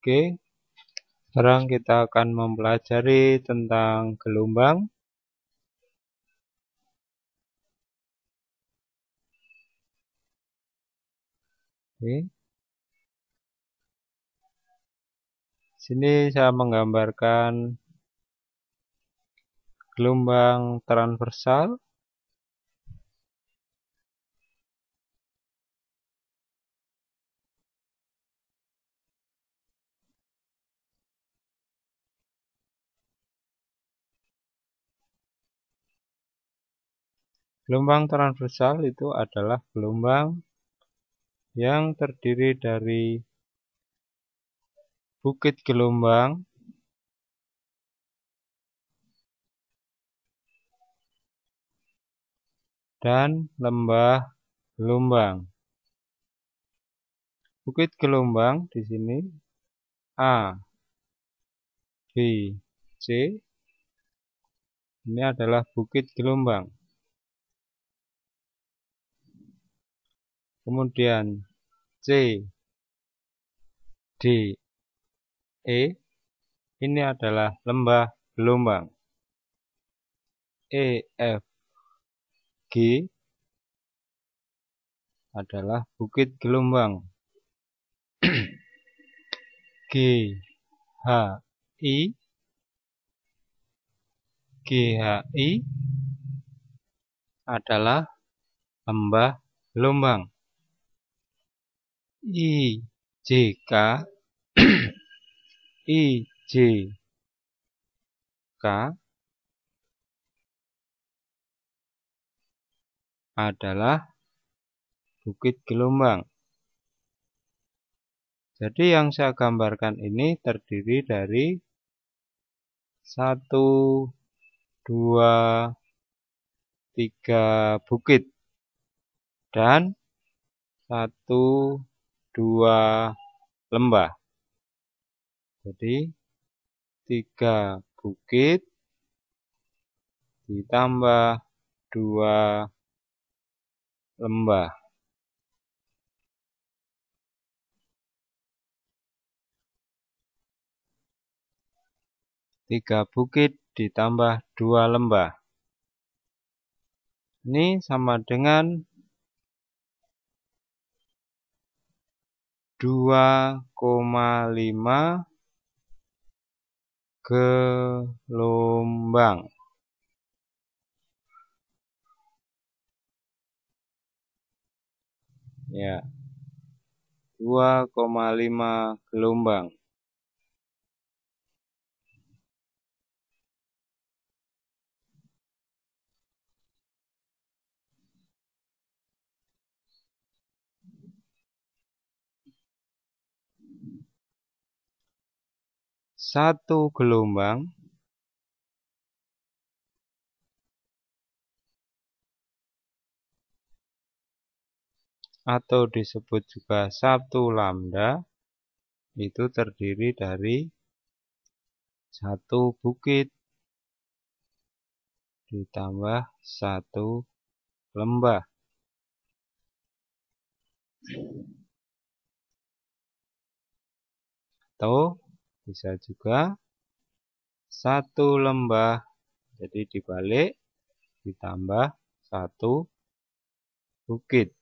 Oke, sekarang kita akan mempelajari tentang gelombang. Oke. Sini saya menggambarkan gelombang transversal Gelombang transversal itu adalah gelombang yang terdiri dari bukit gelombang dan lembah gelombang. Bukit gelombang di sini A, B, C. Ini adalah bukit gelombang. kemudian C, D, E, ini adalah lembah gelombang. E, F, G adalah bukit gelombang. G, H, I, G H I adalah lembah gelombang. I J K I J K adalah Bukit Gelombang. Jadi yang saya gambarkan ini terdiri dari satu, dua, tiga bukit dan 1, dua lembah. Jadi tiga bukit ditambah dua lembah. Tiga bukit ditambah dua lembah. Ini sama dengan 2,5 gelombang. Ya. 2,5 gelombang. satu gelombang atau disebut juga satu lambda itu terdiri dari satu bukit ditambah satu lembah. Atau bisa juga satu lembah jadi dibalik ditambah satu bukit